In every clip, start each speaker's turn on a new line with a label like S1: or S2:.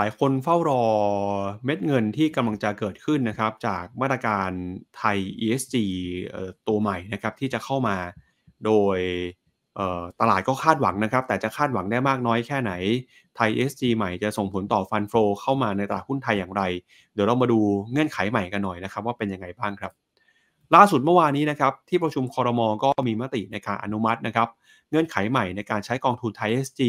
S1: หลายคนเฝ้ารอเม็ดเงินที่กำลังจะเกิดขึ้นนะครับจากมาตรการไทย ESG ตัวใหม่นะครับที่จะเข้ามาโดยตลาดก็คาดหวังนะครับ แต่จะคาดหวังได้มากน้อยแค่ไหนไทย ESG ใหม่จะส่งผลต่อฟันโฟเข้ามาในตลาดหุ้นไทยอย่างไร เดี๋ยวเรามาดูเงื่อนไขใหม่กันหน่อยนะครับว่าเป็นยังไงบ้างครับ ล่าสุดเมื่อวานนี้นะครับที่ประชุมคอรมอก็มีมติในการอนุมัตินะครับเงื่อนไขใหม่ในการใช้กองทุนไทย ESG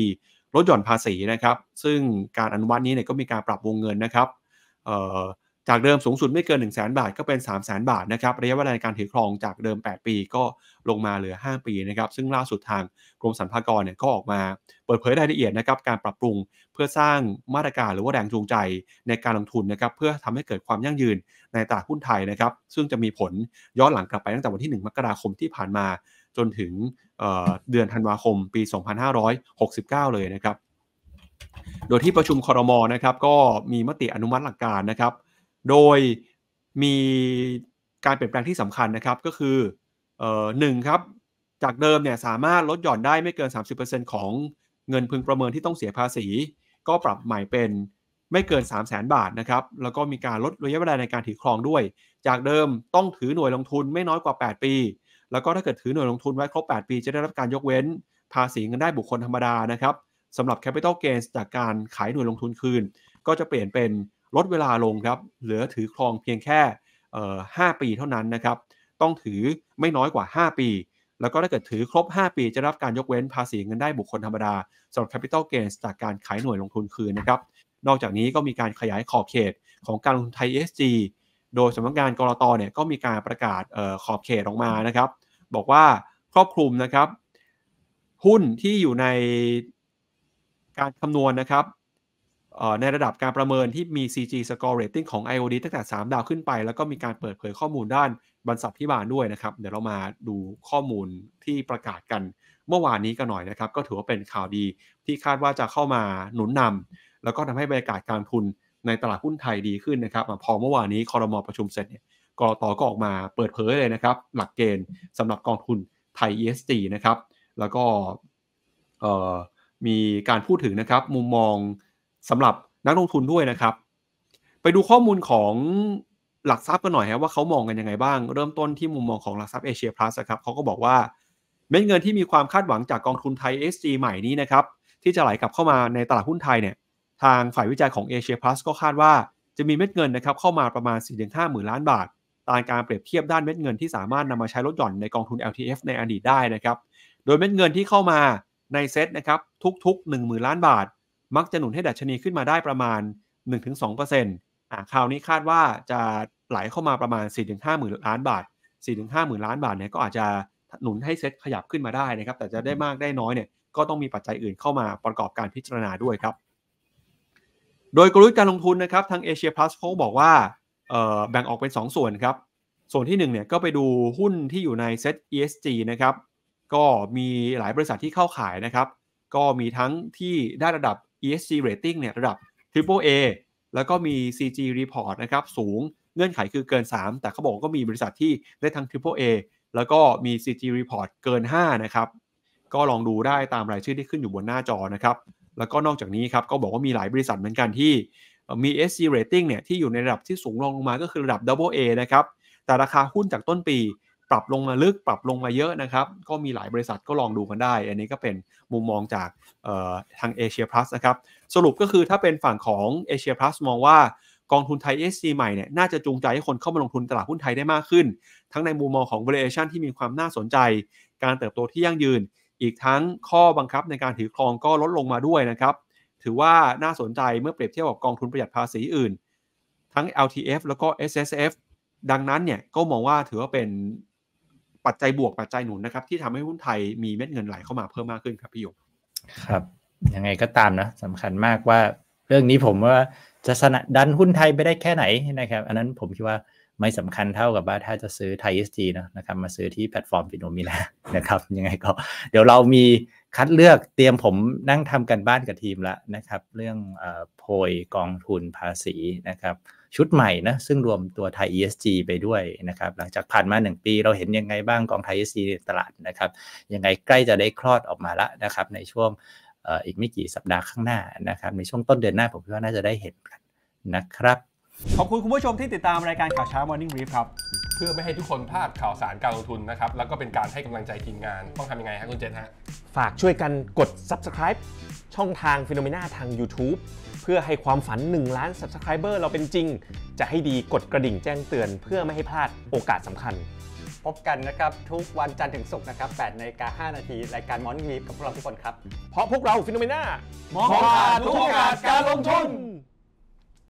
S1: ลดหย่อนภาษีนะครับ ซึ่งการอนุมัตินี้เนี่ยก็มีการปรับวงเงินนะครับ จากเดิมสูงสุดไม่เกิน 1 0 0 0 0แบาทก็เป็น 3 0 0แสนบาท นะครับ ระยะเวลาในการถือครองจากเดิม 8 ปีก็ลงมาเหลือ 5 ปีนะครับ ซึ่งล่าสุดทางกรมสรรพากรเนี่ยก็ออกมา เปิดเผยรายละเอียดนะครับการปรับปรุงเพื่อสร้างมาตรการหรือว่าแรงจูงใจในการลงทุนนะครับเพื่อทำให้เกิดความยั่งยืนในตลาดหุ้นไทยนะครับ ซึ่งจะมีผลย้อนหลังกลับไปตั้งแต่วันที่ 1 มกราคมที่ผ่านมาจนถึงเเดือนธันวาคม ปี 2569 เลยนะครับ โดยที่ประชุมคอรมอนะครับก็มีมติอนุมัติหลักการนะครับ โดยมีการเปลี่ยนแปลงที่สำคัญนะครับ ก็คือหนึ่งครับ จากเดิมเนี่ยสามารถลดหย่อนได้ไม่เกิน 30%ของเงินพึงประเมินที่ต้องเสียภาษี ก็ปรับใหม่เป็นไม่เกิน3 0 0แสนบาทนะครับ แล้วก็มีการลดระยะเวลาในการถือครองด้วย จากเดิมต้องถือหน่วยลงทุน ไม่น้อยกว่า 8 ปีแล้วก็ถ้าเกิดถือหน่วยลงทุนไว้ครบ 8 ปีจะได้รับการยกเว้นภาษีเงินได้บุคคลธรรมดานะครับสำหรับ Capital Gains จากการขายหน่วยลงทุนคืน ก็จะเปลี่ยนเป็นลดเวลาลงครับเหลือถือครองเพียงแค่ 5 ปีเท่านั้นนะครับต้องถือไม่น้อยกว่า 5 ปี แล้วก็ถ้าเกิดถือครบ 5 ปีจะรับการยกเว้นภาษีเงินได้บุคคลธรรมดาสำหรับ Capital Gains จากการขายหน่วยลงทุนคืนนะครับนอกจากนี้ก็มีการขยายขอบเขตของการลงทุนไทย ESG โดยสำนักงานกรตเนี่ยก็มีการประกาศขอบเขตออกมานะครับ บอกว่าครอบคลุมนะครับ หุ้นที่อยู่ในการคำนวณนะครับในระดับการประเมินที่มี CG score rating ของ IOD ตั้งแต่ 3 ดาวขึ้นไป แล้วก็มีการเปิดเผยข้อมูลด้านบรรษัทพิบาลด้วยนะครับเดี๋ยวเรามาดูข้อมูลที่ประกาศกัน เมื่อวานนี้กันหน่อยนะครับ ก็ถือว่าเป็นข่าวดีที่คาดว่าจะเข้ามาหนุนนำ แล้วก็ทำให้บรรยากาศการทุนในตลาดหุ้นไทยดีขึ้นนะครับพอเมื่อวานนี้คอรมอรประชุมเสร็จเนี่ยกรตก็ออกมาเปิดเผยเลยนะครับหลักเกณฑ์สำหรับกองทุนไทย ESG นะครับแล้วก็มีการพูดถึงนะครับมุมมองสำหรับนักลงทุนด้วยนะครับ ไปดูข้อมูลของหลักทรัพย์กันหน่อยฮะว่าเขามองกันยังไงบ้าง เริ่มต้นที่มุมมองของหลักทรัพย์เอเชียพลัสครับเขาก็บอกว่า เม็ดเงินที่มีความคาดหวังจากกองทุนไทย SG ใหม่นี้นะครับที่จะไหลกลับเข้ามาในตลาดหุ้นไทยเนี่ยทางฝ่ายวิจัยของ a ชียพล u สก็คาดว่าจะมีเม็ดเงินนะครับเข้ามาประมาณ4งห้าหมื่นล้านบาทตามการเปรียบเทียบด้านเม็ดเงินที่สามารถนำมาใช้ลดหย่อนในกองทุน LTF ในอดีตได้นะครับ โดยเม็ดเงินที่เข้ามาในเซ็ตนะครับทุก ๆ1 0 0่นล้านบาท มักจะหนุนให้ดัชนีขึ้นมาได้ประมาณ 1-2%อ่าคราวนี้คาดว่าจะไหลเข้ามาประมาณ4งห้าหมื่นล้านบาท4งห้าหมื่นล้านบาทเนี่ยก็อาจจะหนุนให้เซ็ตขยับขึ้นมาได้นะครับแต่จะได้มากได้น้อยเนี่ยก็ต้องมีปัจจัยอื่นเข้ามาประกอบการพิจารณาด้วยครับโดยกลยุทธ์การลงทุนนะครับทางเอเชียพลัสเขาบอกว่าแบ่งออกเป็น 2 ส่วนครับ ส่วนที่1เนี่ยก็ไปดูหุ้นที่อยู่ในเซ็ต ESG นะครับ ก็มีหลายบริษัทที่เข้าขายนะครับ ก็มีทั้งที่ได้ระดับ ESG rating เนี่ยระดับ Triple A แล้วก็มี CG report นะครับ สูงเงื่อนไขคือเกิน 3 แต่เขาบอกก็มีบริษัทที่ได้ทั้ง Triple A แล้วก็มี CG report เกิน5นะครับก็ลองดูได้ตามรายชื่อที่ขึ้นอยู่บนหน้าจอนะครับแล้วก็นอกจากนี้ครับก็บอกว่ามีหลายบริษัทเหมือนกันที่มี SC rating เนี่ยที่อยู่ในระดับที่สูงลงลงมาก็คือระดับ double A นะครับแต่ราคาหุ้นจากต้นปีปรับลงมาลึกปรับลงมาเยอะนะครับ ก็มีหลายบริษัทก็ลองดูกันได้ อันนี้ก็เป็นมุมมองจากทางเอเชียพลัสนะครับสรุปก็คือถ้าเป็นฝั่งของเอเชียพลัสมองว่ากองทุนไทย SC ใหม่เนี่ยน่าจะจูงใจให้คนเข้ามาลงทุนตลาดหุ้นไทยได้มากขึ้น ทั้งในมุมมองของ valuation ที่มีความน่าสนใจการเติบโตที่ยั่งยืนอีกทั้งข้อบังคับในการถือครองก็ลดลงมาด้วยนะครับ ถือว่าน่าสนใจเมื่อเปรียบเทียบกับกองทุนประหยัดภาษีอื่น ทั้ง LTF แล้วก็ SSF ดังนั้นเนี่ยก็มองว่าถือว่าเป็นปัจจัยบวกปัจจัยหนุนนะครับ ที่ทำให้หุ้นไทยมีเม็ดเงินไหลเข้ามาเพิ่มมากขึ้นครับพี่ยก
S2: ครับ ยังไงก็ตามนะสำคัญมากว่าเรื่องนี้ผมว่าจะสนะดันหุ้นไทยไปได้แค่ไหนนะครับอันนั้นผมคิดว่าไม่สำคัญเท่ากับว่าถ้าจะซื้อไทยเอสจีนะครับมาซื้อที่แพลตฟอร์มฟิโนมิลานะครับ ยังไงก็เดี๋ยวเรามีคัดเลือกเตรียมผมนั่งทำกันบ้านกับทีมละนะครับ เรื่องโพยกองทุนภาษีนะครับ ชุดใหม่นะซึ่งรวมตัวไทย ESG ไปด้วยนะครับ หลังจากผ่านมา 1 ปี เราเห็นยังไงบ้างกองไทย ESG ในตลาดนะครับ ยังไงใกล้จะได้คลอดออกมาละนะครับ ในช่วงอีกไม่กี่สัปดาห์ข้างหน้านะครับ ในช่วงต้นเดือนหน้าผมคิดว่าน่าจะได้เห็นกันนะครับ
S1: ขอบคุณคุณผู้ชมที่ติดตามรายการข่าวเช้า Morning Brief ครับ เพื่อไม่ให้ทุกคนพลาดข่าวสารการลงทุนนะครับ แล้วก็เป็นการให้กำลังใจทีมงานต้องทำยังไงฮะคุณเจษฮะ ฝากช่วยกันกด subscribe ช่องทางฟิโนเมนาทาง YouTube เพื่อให้ความฝัน 1 ล้าน subscriber เราเป็นจริง จะให้ดีกดกระดิ่งแจ้งเตือน เพื่อไม่ให้พลาดโอกา
S2: สสำคัญ พบกันนะครับทุกวันจันทร์ถึงศุกร์นะครับ8นาฬิกา5นาทีรายการ Morning Brief
S1: กับพวกเราทุกคนครับเพราะพวกเราฟิโนเมนามองหาทุกโอกาสการลงทุน